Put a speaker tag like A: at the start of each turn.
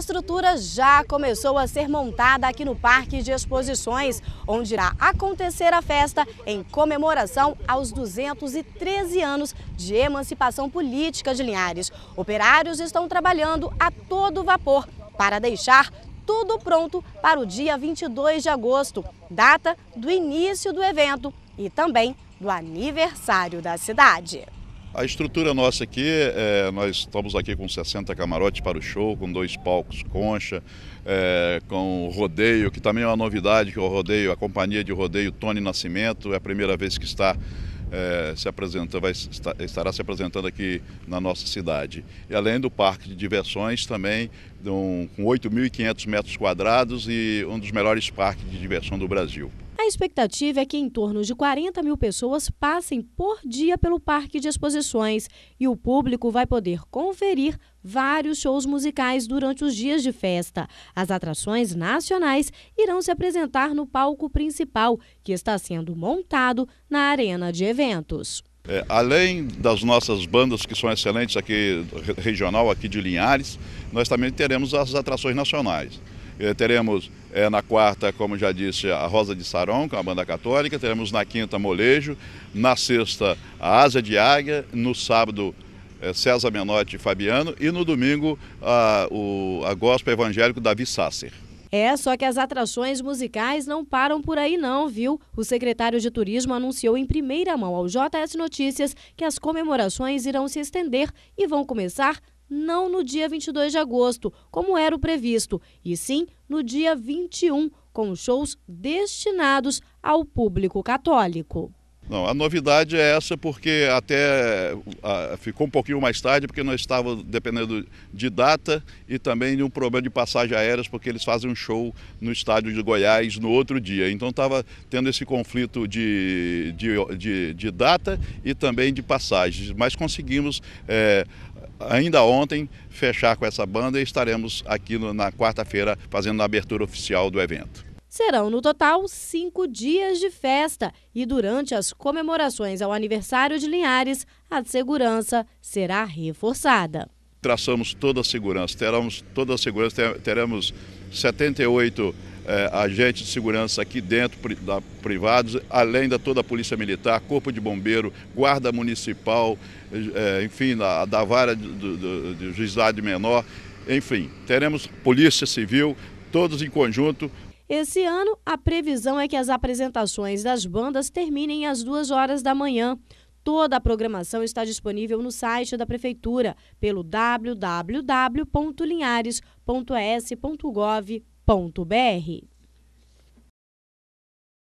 A: estrutura já começou a ser montada aqui no Parque de Exposições, onde irá acontecer a festa em comemoração aos 213 anos de emancipação política de Linhares. Operários estão trabalhando a todo vapor para deixar tudo pronto para o dia 22 de agosto, data do início do evento e também do aniversário da cidade.
B: A estrutura nossa aqui, é, nós estamos aqui com 60 camarotes para o show, com dois palcos concha, é, com o rodeio, que também é uma novidade, que é o rodeio, a companhia de rodeio Tony Nascimento, é a primeira vez que está é, se apresentando, vai, estará se apresentando aqui na nossa cidade. E além do parque de diversões, também um, com 8.500 metros quadrados e um dos melhores parques de diversão do Brasil.
A: A expectativa é que em torno de 40 mil pessoas passem por dia pelo Parque de Exposições e o público vai poder conferir vários shows musicais durante os dias de festa. As atrações nacionais irão se apresentar no palco principal, que está sendo montado na arena de eventos.
B: É, além das nossas bandas que são excelentes aqui regional aqui de Linhares, nós também teremos as atrações nacionais. É, teremos é, na quarta, como já disse, a Rosa de Saron, com é a banda católica, teremos na quinta Molejo, na sexta a Asa de Águia, no sábado é, César Menotti e Fabiano e no domingo a, o, a gospel evangélico Davi Sasser.
A: É, só que as atrações musicais não param por aí não, viu? O secretário de Turismo anunciou em primeira mão ao JS Notícias que as comemorações irão se estender e vão começar não no dia 22 de agosto, como era o previsto, e sim no dia 21, com shows destinados ao público católico.
B: Não, a novidade é essa porque até a, ficou um pouquinho mais tarde, porque nós estávamos dependendo de data e também de um problema de passagem aéreas, porque eles fazem um show no estádio de Goiás no outro dia. Então estava tendo esse conflito de, de, de, de, data e também de passagens. Mas conseguimos, é, ainda ontem, fechar com essa banda e estaremos aqui no, na quarta-feira fazendo a abertura oficial do evento.
A: Serão, no total, cinco dias de festa e durante as comemorações ao aniversário de Linhares, a segurança será reforçada.
B: Traçamos toda a segurança, teremos toda a segurança, teremos 78 é, eh, agentes de segurança aqui dentro, da, privados, além da toda a Polícia Militar, Corpo de Bombeiro, Guarda Municipal, é, enfim, da, da vara de juizado menor, enfim, teremos Polícia Civil, todos em conjunto
A: esse ano, a previsão é que as apresentações das bandas terminem às duas horas da manhã. Toda a programação está disponível no site da Prefeitura, pelo www.linhares.es.gov.br.